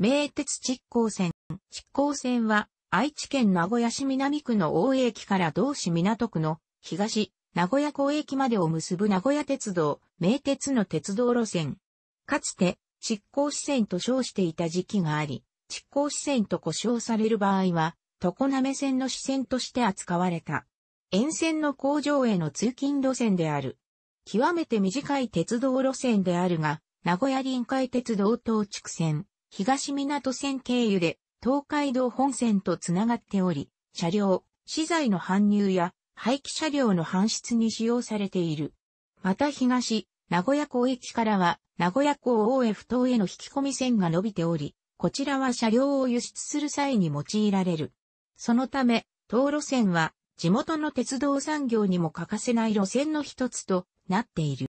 名鉄築行線。築行線は、愛知県名古屋市南区の大江駅から同市港区の東、名古屋港駅までを結ぶ名古屋鉄道、名鉄の鉄道路線。かつて、築行支線と称していた時期があり、築行支線と呼称される場合は、常滑線の支線として扱われた。沿線の工場への通勤路線である。極めて短い鉄道路線であるが、名古屋臨海鉄道東地区線、東港線経由で東海道本線とつながっており、車両、資材の搬入や廃棄車両の搬出に使用されている。また東、名古屋港駅からは、名古屋港 OF 等への引き込み線が伸びており、こちらは車両を輸出する際に用いられる。そのため、東路線は地元の鉄道産業にも欠かせない路線の一つとなっている。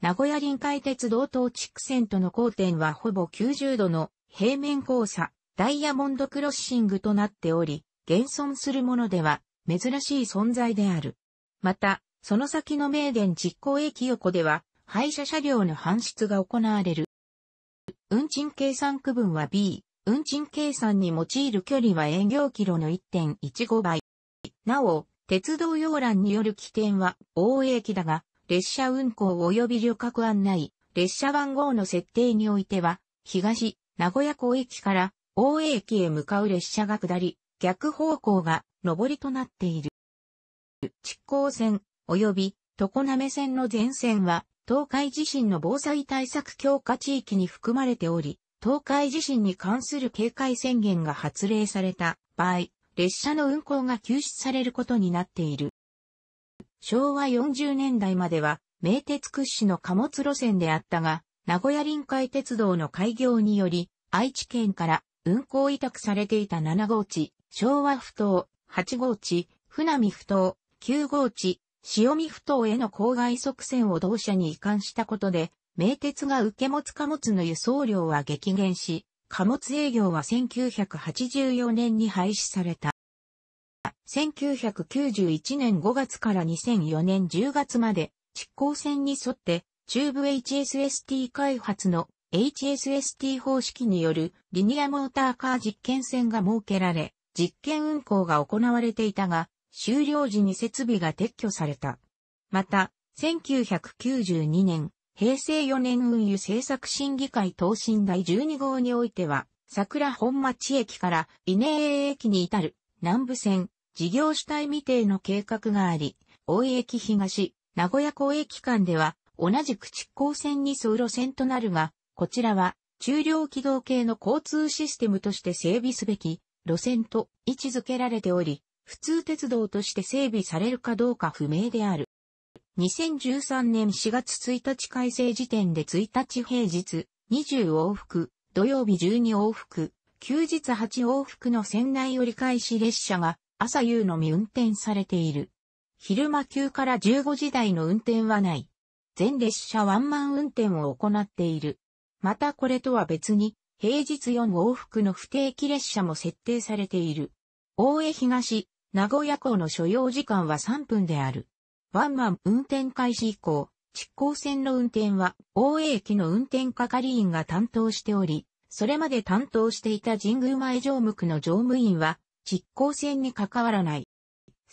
名古屋臨海鉄道東地区線との交点はほぼ90度の平面交差、ダイヤモンドクロッシングとなっており、現存するものでは珍しい存在である。また、その先の名電実行駅横では、廃車車両の搬出が行われる。運賃計算区分は B。運賃計算に用いる距離は営業キロの1.15倍。なお、鉄道要欄による起点は衛駅だが、列車運行及び旅客案内、列車番号の設定においては、東、名古屋港駅から大江駅へ向かう列車が下り、逆方向が上りとなっている。築港線及び常滑線の全線は、東海地震の防災対策強化地域に含まれており、東海地震に関する警戒宣言が発令された場合、列車の運行が休止されることになっている。昭和40年代までは、名鉄屈指の貨物路線であったが、名古屋臨海鉄道の開業により、愛知県から運行委託されていた7号地、昭和不当、8号地、船見不当、9号地、潮見不当への郊外側線を同社に移管したことで、名鉄が受け持つ貨物の輸送量は激減し、貨物営業は1984年に廃止された。1991年5月から2004年10月まで、執行線に沿って、中部 HSST 開発の HSST 方式によるリニアモーターカー実験線が設けられ、実験運行が行われていたが、終了時に設備が撤去された。また、1992年、平成4年運輸政策審議会答申第12号においては、桜本町駅から稲栄駅に至る南部線、事業主体未定の計画があり、大井駅東、名古屋港駅間では、同じく築港線に沿う路線となるが、こちらは、中量軌道系の交通システムとして整備すべき路線と位置づけられており、普通鉄道として整備されるかどうか不明である。2013年4月1日改正時点で1日平日20往復、土曜日12往復、休日8往復の船内折り返し列車が朝夕のみ運転されている。昼間級から15時台の運転はない。全列車ワンマン運転を行っている。またこれとは別に、平日4往復の不定期列車も設定されている。大江東、名古屋港の所要時間は3分である。ワンマン運転開始以降、築港線の運転は大江駅の運転係員が担当しており、それまで担当していた神宮前常務区の乗務員は実行戦に関わらない。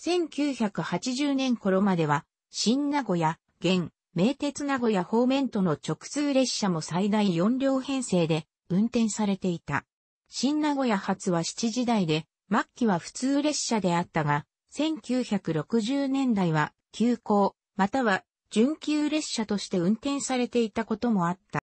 1980年頃までは、新名古屋、現、名鉄名古屋方面との直通列車も最大4両編成で運転されていた。新名古屋発は7時台で、末期は普通列車であったが、1960年代は急行、または準急列車として運転されていたこともあった。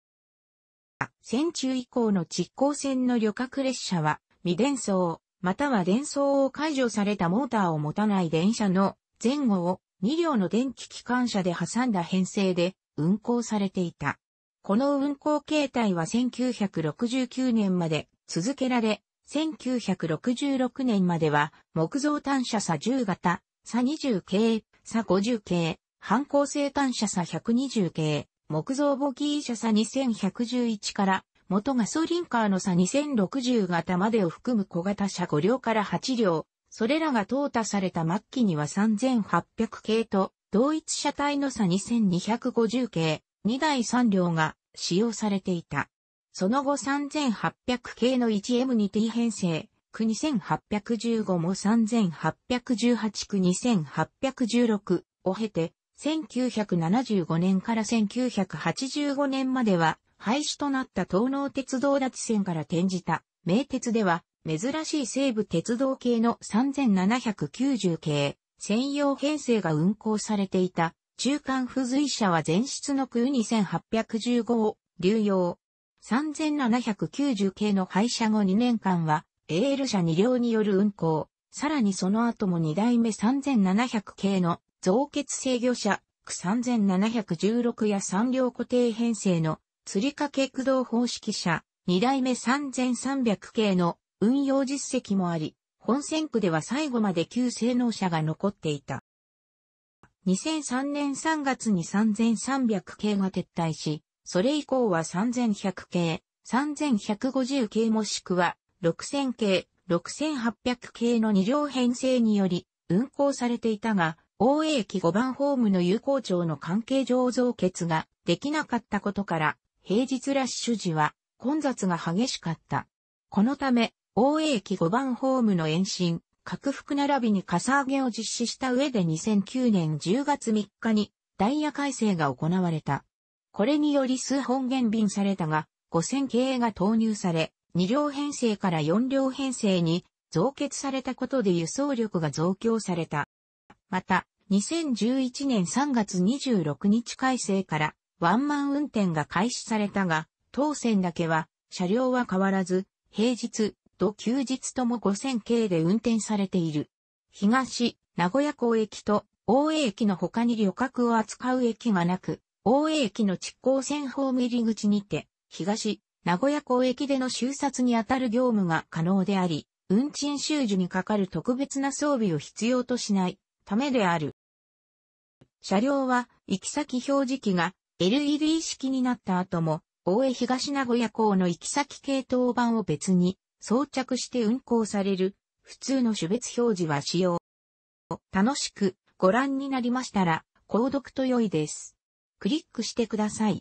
戦中以降の実行線の旅客列車は、未伝送、または電装を解除されたモーターを持たない電車の前後を2両の電気機関車で挟んだ編成で運行されていた。この運行形態は1969年まで続けられ、1966年までは木造単車差10型、差20系、差50系、反高性単車差120系、木造ボギー車差2111から元ガソリンカーの差2060型までを含む小型車5両から8両、それらが淘汰された末期には3800系と、同一車体の差2250系、2台3両が使用されていた。その後3800系の 1M2T 編成、区2815も3818区2816を経て、1975年から1985年までは、廃止となった東農鉄道脱線から転じた名鉄では、珍しい西部鉄道系の3790系専用編成が運行されていた中間付随車は前室の区2815を流用。3790系の廃車後2年間は AL 車2両による運行。さらにその後も2代目3700系の増結制御車、区3716や3両固定編成の釣掛駆動方式車、2代目3300系の運用実績もあり、本線区では最後まで旧性能車が残っていた。2003年3月に3300系が撤退し、それ以降は3100系、3150系もしくは6000系、6800系の2両編成により運行されていたが、大江駅5番ホームの有効庁の関係上造結ができなかったことから、平日ラッシュ時は混雑が激しかった。このため、大江駅5番ホームの延伸、拡幅並びにかさ上げを実施した上で2009年10月3日にダイヤ改正が行われた。これにより数本減便されたが、5000系が投入され、2両編成から4両編成に増結されたことで輸送力が増強された。また、2011年3月26日改正からワンマン運転が開始されたが、当線だけは、車両は変わらず、平日と休日とも5000系で運転されている。東、名古屋港駅と大江駅の他に旅客を扱う駅がなく、大江駅の地高線ホーム入り口にて、東、名古屋港駅での収札にあたる業務が可能であり、運賃収受にかかる特別な装備を必要としないためである。車両は行き先表示器が LED 式になった後も、大江東名古屋港の行き先系統板を別に装着して運行される普通の種別表示は使用。楽しくご覧になりましたら、購読と良いです。クリックしてください。